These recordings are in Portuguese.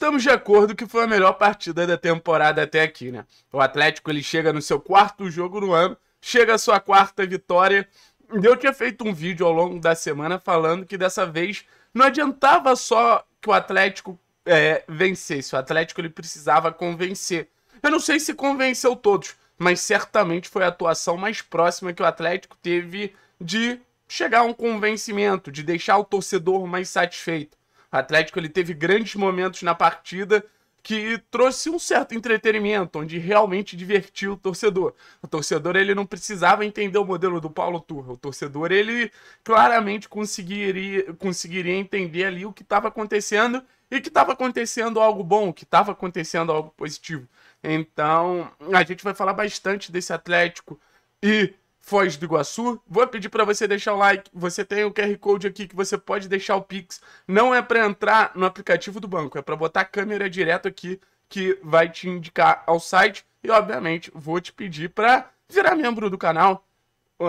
estamos de acordo que foi a melhor partida da temporada até aqui, né? O Atlético ele chega no seu quarto jogo no ano, chega a sua quarta vitória. Eu tinha feito um vídeo ao longo da semana falando que dessa vez não adiantava só que o Atlético é, vencesse, o Atlético ele precisava convencer. Eu não sei se convenceu todos, mas certamente foi a atuação mais próxima que o Atlético teve de chegar a um convencimento, de deixar o torcedor mais satisfeito. O Atlético ele teve grandes momentos na partida que trouxe um certo entretenimento, onde realmente divertiu o torcedor. O torcedor ele não precisava entender o modelo do Paulo Turra. O torcedor ele claramente conseguiria, conseguiria entender ali o que estava acontecendo e que estava acontecendo algo bom, que estava acontecendo algo positivo. Então a gente vai falar bastante desse Atlético e Foz do Iguaçu. Vou pedir para você deixar o like. Você tem o QR Code aqui que você pode deixar o Pix. Não é para entrar no aplicativo do banco, é para botar a câmera direto aqui que vai te indicar ao site. E obviamente vou te pedir para virar membro do canal,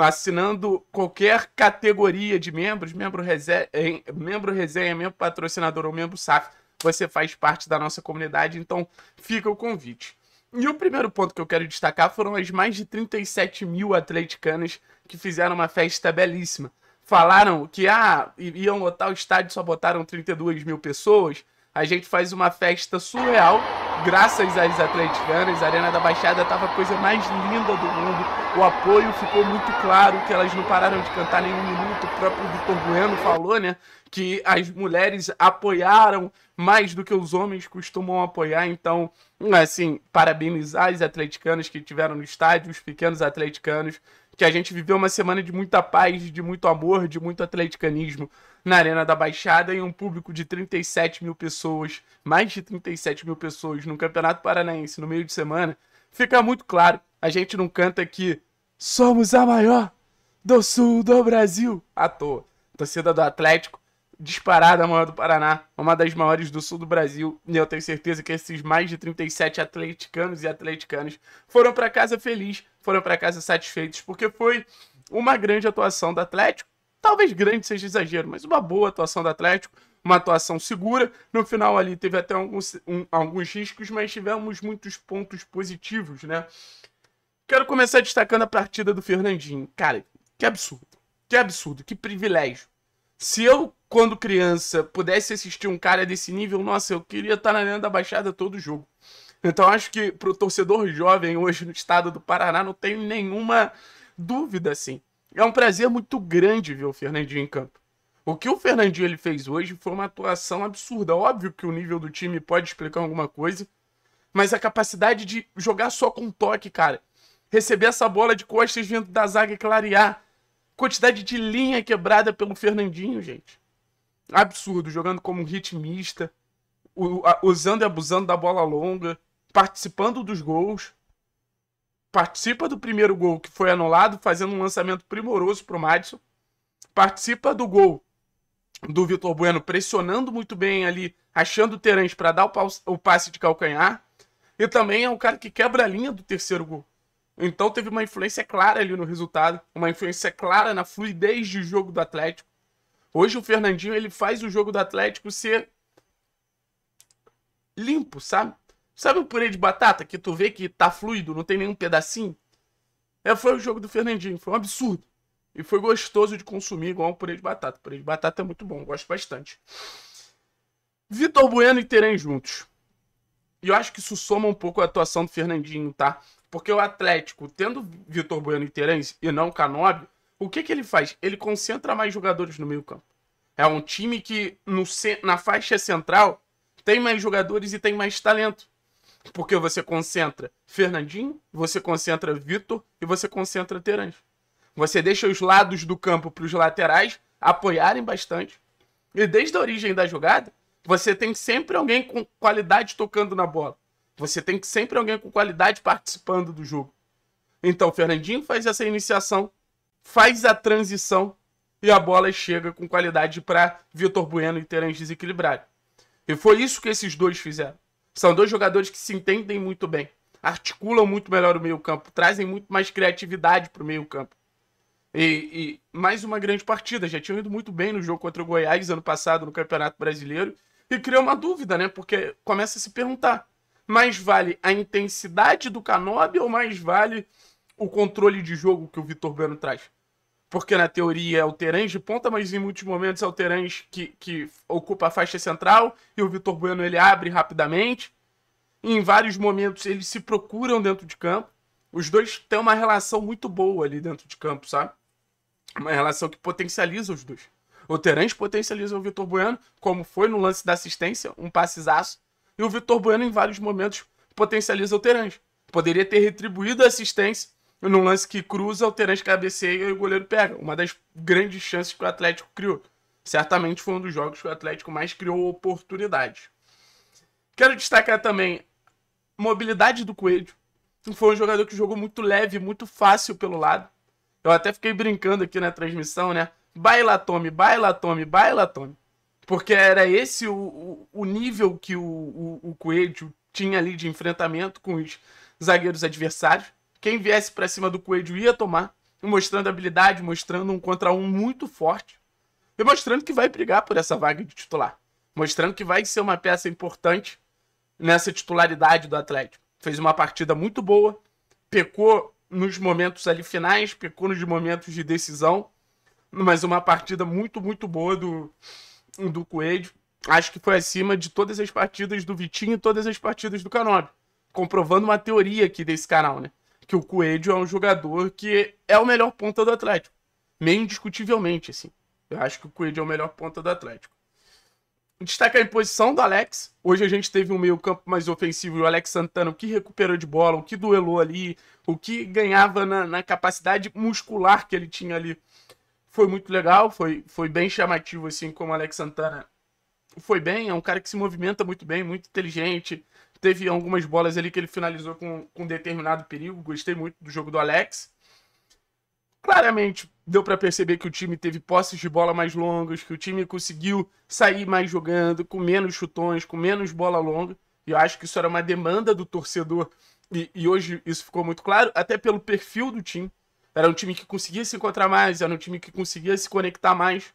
assinando qualquer categoria de membros, membro resenha, membro, resenha, membro patrocinador ou membro SAF. Você faz parte da nossa comunidade, então fica o convite. E o primeiro ponto que eu quero destacar foram as mais de 37 mil atleticanas que fizeram uma festa belíssima. Falaram que ah, iam lotar o estádio, só botaram 32 mil pessoas, a gente faz uma festa surreal, graças às atleticanas. A Arena da Baixada estava a coisa mais linda do mundo. O apoio ficou muito claro, que elas não pararam de cantar nenhum minuto. O próprio Vitor Bueno falou, né? Que as mulheres apoiaram mais do que os homens costumam apoiar. Então, assim, parabenizar as atleticanas que tiveram no estádio, os pequenos atleticanos que a gente viveu uma semana de muita paz, de muito amor, de muito atleticanismo na Arena da Baixada e um público de 37 mil pessoas, mais de 37 mil pessoas no Campeonato Paranaense no meio de semana, fica muito claro. A gente não canta aqui. somos a maior do sul do Brasil à toa. torcida do Atlético, disparada a maior do Paraná, uma das maiores do sul do Brasil. E eu tenho certeza que esses mais de 37 atleticanos e atleticanas foram para casa felizes foram para casa satisfeitos, porque foi uma grande atuação do Atlético. Talvez grande seja exagero, mas uma boa atuação do Atlético, uma atuação segura. No final ali teve até alguns, um, alguns riscos, mas tivemos muitos pontos positivos, né? Quero começar destacando a partida do Fernandinho. Cara, que absurdo. Que absurdo, que privilégio. Se eu, quando criança, pudesse assistir um cara desse nível, nossa, eu queria estar tá na lenda da Baixada todo jogo. Então acho que para o torcedor jovem hoje no estado do Paraná não tenho nenhuma dúvida assim. É um prazer muito grande ver o Fernandinho em campo. O que o Fernandinho ele fez hoje foi uma atuação absurda. Óbvio que o nível do time pode explicar alguma coisa, mas a capacidade de jogar só com toque, cara. Receber essa bola de costas vindo da zaga e clarear. Quantidade de linha quebrada pelo Fernandinho, gente. Absurdo, jogando como um ritmista, usando e abusando da bola longa participando dos gols, participa do primeiro gol que foi anulado, fazendo um lançamento primoroso para o Madison, participa do gol do Vitor Bueno pressionando muito bem ali, achando o Terence para dar o, passe de calcanhar, e também é um cara que quebra a linha do terceiro gol. Então teve uma influência clara ali no resultado, uma influência clara na fluidez de jogo do Atlético. Hoje o Fernandinho ele faz o jogo do Atlético ser limpo, sabe? Sabe o purê de batata que tu vê que tá fluido, não tem nenhum pedacinho? É, foi o jogo do Fernandinho, foi um absurdo. E foi gostoso de consumir igual um purê de batata. O purê de batata é muito bom, gosto bastante. Vitor Bueno e Terem juntos. E eu acho que isso soma um pouco a atuação do Fernandinho, tá? Porque o Atlético, tendo Vitor Bueno e Terem e não Canóbio, o que, que ele faz? Ele concentra mais jogadores no meio campo. É um time que no, na faixa central tem mais jogadores e tem mais talento. Porque você concentra Fernandinho, você concentra Vitor e você concentra Terence. Você deixa os lados do campo para os laterais apoiarem bastante. E desde a origem da jogada, você tem sempre alguém com qualidade tocando na bola. Você tem sempre alguém com qualidade participando do jogo. Então o Fernandinho faz essa iniciação, faz a transição e a bola chega com qualidade para Vitor Bueno e Terence desequilibrado. E foi isso que esses dois fizeram. São dois jogadores que se entendem muito bem, articulam muito melhor o meio-campo, trazem muito mais criatividade para o meio-campo. E, e, mais uma grande partida. Já tinham ido muito bem no jogo contra o Goiás ano passado no Campeonato Brasileiro. E cria uma dúvida, né? Porque começa a se perguntar: mais vale a intensidade do Canobi ou mais vale o controle de jogo que o Vitor Bueno traz? porque na teoria é o Terãs de ponta, mas em muitos momentos é o Terãs que, que ocupa a faixa central e o Vitor Bueno ele abre rapidamente. E em vários momentos eles se procuram dentro de campo. Os dois têm uma relação muito boa ali dentro de campo, sabe? Uma relação que potencializa os dois. O Terãs potencializa o Vitor Bueno, como foi no lance da assistência, um passezaço. E o Vitor Bueno, em vários momentos, potencializa o Terãs. Poderia ter retribuído a assistência num lance que cruza, o Terence cabeceia e o goleiro pega. Uma das grandes chances que o Atlético criou. Certamente foi um dos jogos que o Atlético mais criou oportunidades. Quero destacar também a mobilidade do Coelho. Foi um jogador que jogou muito leve, muito fácil pelo lado. Eu até fiquei brincando aqui na transmissão, né? Baila Tome, baila Tome, baila Tome. Porque era esse o, o, o nível que o, o, o Coelho tinha ali de enfrentamento com os zagueiros adversários quem viesse para cima do Coelho ia tomar, mostrando habilidade, mostrando um contra um muito forte, e mostrando que vai brigar por essa vaga de titular, mostrando que vai ser uma peça importante nessa titularidade do Atlético. Fez uma partida muito boa, pecou nos momentos ali finais, pecou nos momentos de decisão, mas uma partida muito, muito boa do, do Coelho. Acho que foi acima de todas as partidas do Vitinho e todas as partidas do Canobi. Comprovando uma teoria aqui desse canal, né? que o Coelho é um jogador que é o melhor ponta do Atlético. Meio indiscutivelmente, assim. Eu acho que o Coelho é o melhor ponta do Atlético. Destaca a imposição do Alex. Hoje a gente teve um meio campo mais ofensivo e o Alex Santana, o que recuperou de bola, o que duelou ali, o que ganhava na, na capacidade muscular que ele tinha ali. Foi muito legal, foi, foi bem chamativo, assim, como o Alex Santana foi bem. É um cara que se movimenta muito bem, muito inteligente, Teve algumas bolas ali que ele finalizou com, com determinado perigo. Gostei muito do jogo do Alex. Claramente deu para perceber que o time teve posses de bola mais longas, que o time conseguiu sair mais jogando, com menos chutões, com menos bola longa. E eu acho que isso era uma demanda do torcedor. E, e hoje isso ficou muito claro, até pelo perfil do time. Era um time que conseguia se encontrar mais, era um time que conseguia se conectar mais.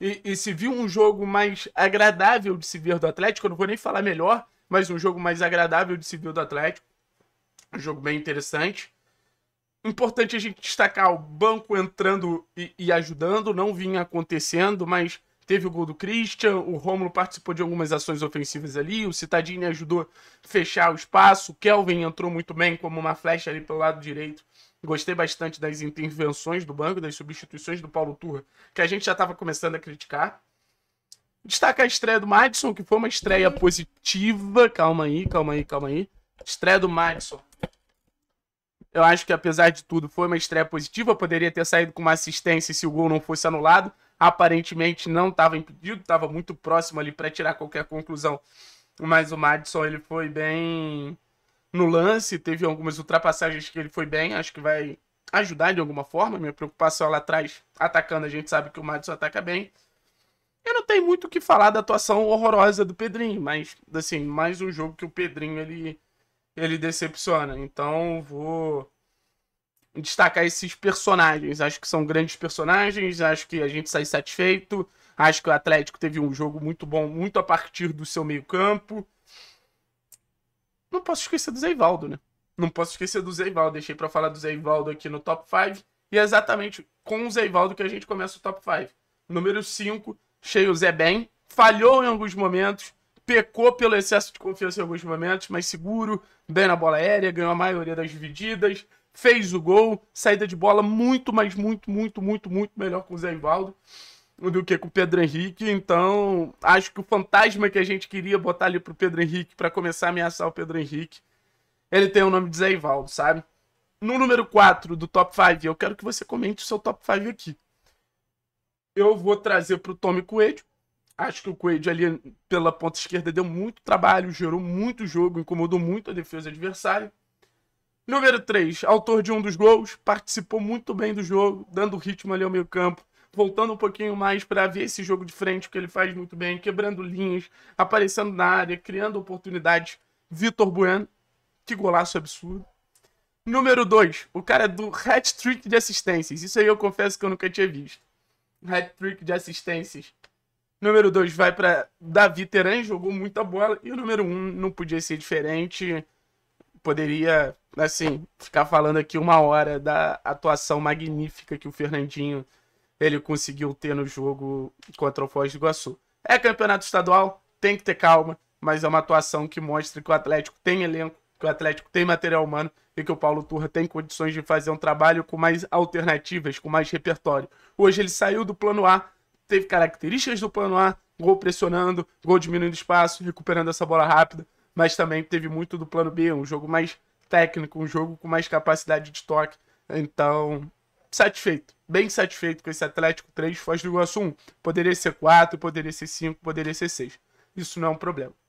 E, e, se viu um jogo mais agradável de se ver do Atlético, eu não vou nem falar melhor, mas um jogo mais agradável de se ver do Atlético. Um jogo bem interessante. Importante a gente destacar o banco entrando e, e ajudando, não vinha acontecendo, mas teve o gol do Christian, o Romulo participou de algumas ações ofensivas ali, o Citadini ajudou a fechar o espaço, o Kelvin entrou muito bem como uma flecha ali pelo lado direito. Gostei bastante das intervenções do banco, das substituições do Paulo Turra, que a gente já estava começando a criticar. Destaca a estreia do Madison, que foi uma estreia uhum. positiva. Calma aí, calma aí, calma aí. Estreia do Madison. Eu acho que, apesar de tudo, foi uma estreia positiva. Poderia ter saído com uma assistência se o gol não fosse anulado. Aparentemente não estava impedido, estava muito próximo ali para tirar qualquer conclusão. Mas o Madison ele foi bem no lance, teve algumas ultrapassagens que ele foi bem. Acho que vai ajudar de alguma forma. Minha preocupação lá atrás, atacando, a gente sabe que o Madison ataca bem. Eu não tenho muito o que falar da atuação horrorosa do Pedrinho, mas, assim, mais um jogo que o Pedrinho, ele, ele decepciona. Então, vou destacar esses personagens. Acho que são grandes personagens, acho que a gente sai satisfeito. Acho que o Atlético teve um jogo muito bom, muito a partir do seu meio-campo. Não posso esquecer do Zeivaldo, né? Não posso esquecer do Zeivaldo. Deixei para falar do Zeivaldo aqui no top 5. E é exatamente com o Zeivaldo que a gente começa o top 5. Número 5, cheio Zé bem, falhou em alguns momentos, pecou pelo excesso de confiança em alguns momentos, mas seguro, bem na bola aérea, ganhou a maioria das divididas, fez o gol, saída de bola muito, mas muito, muito, muito, muito melhor com o Zé Ivaldo do que com o Pedro Henrique. Então, acho que o fantasma que a gente queria botar ali pro Pedro Henrique para começar a ameaçar o Pedro Henrique, ele tem o nome de Zé Ivaldo, sabe? No número 4 do top 5, eu quero que você comente o seu top 5 aqui eu vou trazer para o Tommy Coelho. Acho que o Coelho ali pela ponta esquerda deu muito trabalho, gerou muito jogo, incomodou muito a defesa adversária. Número 3, autor de um dos gols, participou muito bem do jogo, dando ritmo ali ao meio campo, voltando um pouquinho mais para ver esse jogo de frente, que ele faz muito bem, quebrando linhas, aparecendo na área, criando oportunidades. Vitor Bueno, que golaço absurdo. Número 2, o cara é do hat-trick de assistências. Isso aí eu confesso que eu nunca tinha visto hat-trick de assistências. Número 2 vai para Davi Teran, jogou muita bola. E o número 1 um não podia ser diferente. Poderia, assim, ficar falando aqui uma hora da atuação magnífica que o Fernandinho ele conseguiu ter no jogo contra o Foz do Iguaçu. É campeonato estadual, tem que ter calma, mas é uma atuação que mostra que o Atlético tem elenco que o Atlético tem material humano e que o Paulo Turra tem condições de fazer um trabalho com mais alternativas, com mais repertório. Hoje ele saiu do plano A, teve características do plano A, gol pressionando, gol diminuindo espaço, recuperando essa bola rápida, mas também teve muito do plano B, um jogo mais técnico, um jogo com mais capacidade de toque. Então, satisfeito, bem satisfeito com esse Atlético 3 Foz do Iguaçu 1. Poderia ser 4, poderia ser 5, poderia ser 6. Isso não é um problema.